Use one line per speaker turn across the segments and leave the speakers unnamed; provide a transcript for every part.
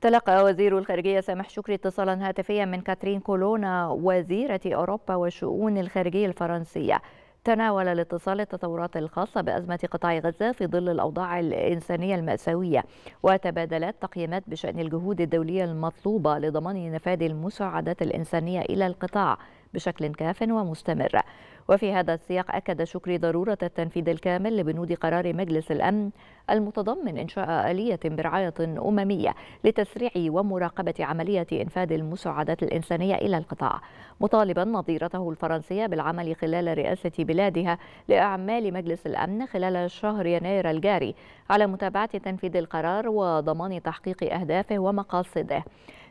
تلقى وزير الخارجية سامح شكري اتصالا هاتفيا من كاترين كولونا وزيرة أوروبا والشؤون الخارجية الفرنسية تناول الاتصال التطورات الخاصة بأزمة قطاع غزة في ظل الأوضاع الإنسانية المأساوية وتبادلات تقييمات بشأن الجهود الدولية المطلوبة لضمان نفاذ المساعدات الإنسانية إلى القطاع بشكل كاف ومستمر وفي هذا السياق أكد شكري ضرورة التنفيذ الكامل لبنود قرار مجلس الأمن المتضمن إنشاء آلية برعاية أممية لتسريع ومراقبة عملية إنفاذ المساعدات الإنسانية إلى القطاع مطالبا نظيرته الفرنسية بالعمل خلال رئاسة بلادها لأعمال مجلس الأمن خلال شهر يناير الجاري على متابعة تنفيذ القرار وضمان تحقيق أهدافه ومقاصده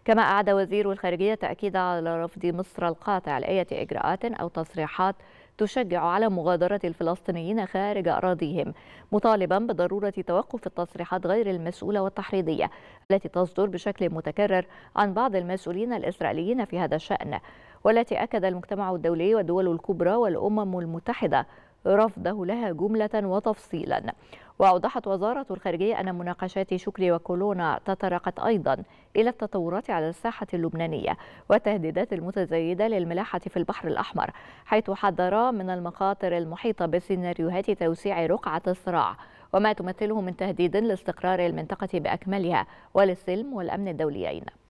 كما أعاد وزير الخارجية تأكيد على رفض مصر القاطع لأية إجراءات أو تصريحات تشجع على مغادرة الفلسطينيين خارج أراضيهم مطالبا بضرورة توقف التصريحات غير المسؤولة والتحريضية التي تصدر بشكل متكرر عن بعض المسؤولين الإسرائيليين في هذا الشأن والتي أكد المجتمع الدولي والدول الكبرى والأمم المتحدة رفضه لها جملة وتفصيلا وأوضحت وزارة الخارجية أن مناقشات شكري وكولونا تطرقت أيضا إلى التطورات على الساحة اللبنانية والتهديدات المتزايدة للملاحة في البحر الأحمر حيث حذر من المخاطر المحيطة بسيناريوهات توسيع رقعة الصراع وما تمثله من تهديد لاستقرار المنطقة بأكملها وللسلم والأمن الدوليين